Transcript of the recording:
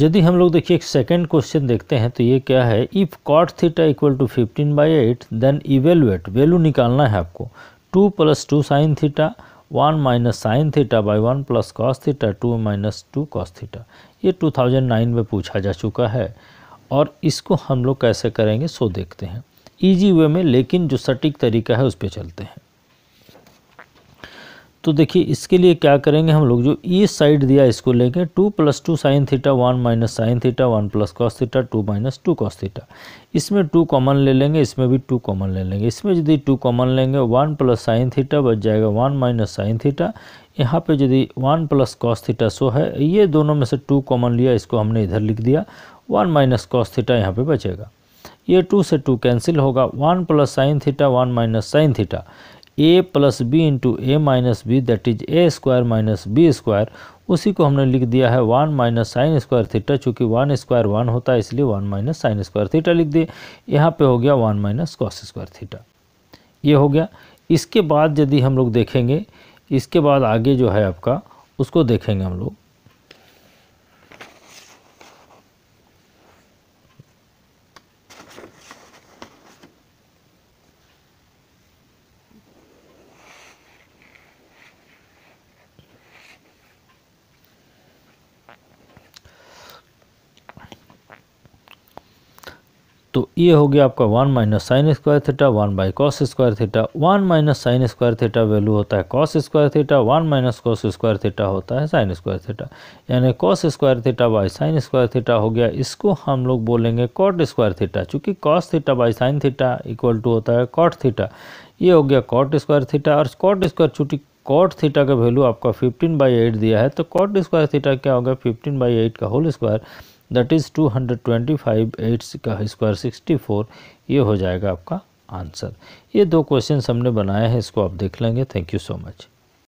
यदि हम लोग देखिए एक सेकेंड क्वेश्चन देखते हैं तो ये क्या है if cot theta equal to fifteen by eight then evaluate value निकालना है आपको two plus two sine theta one minus sine theta by one plus cos theta two minus two cos theta ये टू थाउजेंड नाइन में पूछा जा चुका है और इसको हम लोग कैसे करेंगे सो देखते हैं ईजी वे में लेकिन जो सटीक तरीका है उस पर चलते हैं तो देखिए इसके लिए क्या करेंगे हम लोग जो ई साइड दिया इसको लेंगे two plus two sine theta one minus sine theta one plus cos theta two minus two cos theta इसमें टू कॉमन ले लेंगे इसमें भी टू कॉमन ले लेंगे इसमें यदि टू कॉमन लेंगे वन प्लस साइन थीटा बच जाएगा वन माइनस साइन थीटा यहाँ पे यदि वन प्लस कॉस थीटा सो है ये दोनों में से टू कॉमन लिया इसको हमने इधर लिख दिया वन माइनस कॉस थीटा यहाँ पर बचेगा ये टू से टू कैंसिल होगा one plus sine theta one minus sine theta A plus B into A minus B that is A square minus B square उसी को हमने लिख दिया है one minus sine square theta चूँकि वन स्क्वायर वन होता है इसलिए one minus sine square theta लिख दिए यहाँ पे हो गया one minus cos square theta ये हो गया इसके बाद यदि हम लोग देखेंगे इसके बाद आगे जो है आपका उसको देखेंगे हम लोग तो ये हो गया आपका one minus sine square theta one by cos square theta one minus sine square theta value होता है cos square theta one minus cos square theta होता है साइन स्क्वायर थीटा यानी cos square theta by sine square theta हो गया इसको हम लोग बोलेंगे कॉट स्क्वायर थीटा चूँकि cos theta by sine theta equal to होता है कॉट थीटा ये हो गया कॉट स्क्वायर थीटा और कॉट स्क्वायर चूँकि कॉट थीटा का वैल्यू आपका फिफ्टीन बाई एट दिया है तो कॉट स्क्वायर थीटा क्या होगा फिफ्टीन बाई एट का whole square that is two hundred twenty five eights का स्क्वायर सिक्सटी फोर ये हो जाएगा आपका आंसर ये दो क्वेश्चन हमने बनाया है इसको आप देख लेंगे थैंक यू सो मच